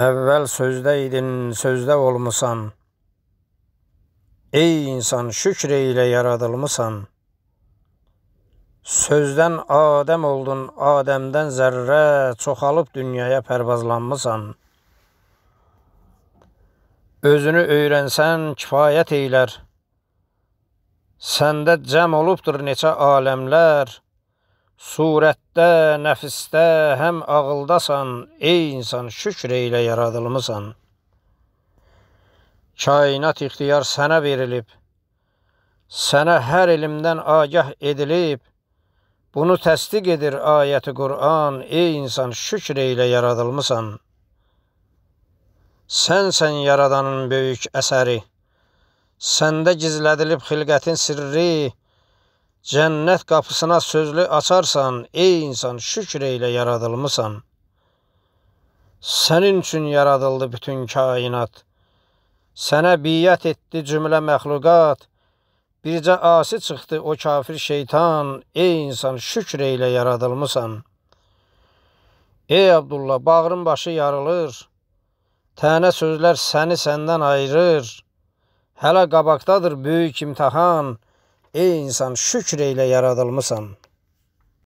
Əvvəl sözdə idin, sözdə olmusan. Ey insan, şükr ilə yaradılmısan. Sözdən Adəm oldun, Adəmdən zərrə çoxalıb dünyaya pərvazlanmısan. Özünü öyrənsən kifayət eylər. Səndə cəm olubdur neçə aləmlər. Surətdə, nəfisdə, həm ağıldasan, ey insan, şükr eylə yaradılmısan. Kainat ixtiyar sənə verilib, sənə hər elmdən agah edilib, bunu təsdiq edir ayəti Qur'an, ey insan, şükr eylə yaradılmısan. Sənsən yaradanın böyük əsəri, səndə gizlədilib xilqətin sirri, Cənnət qapısına sözlü açarsan, ey insan, şükr eylə yaradılmısan. Sənin üçün yaradıldı bütün kainat. Sənə biyyət etdi cümlə məxluqat. Bircə asi çıxdı o kafir şeytan, ey insan, şükr eylə yaradılmısan. Ey Abdullah, bağrın başı yarılır. Tənə sözlər səni səndən ayırır. Hələ qabaqdadır böyük imtahan. Ey insan şükreyle yaratılmışsan.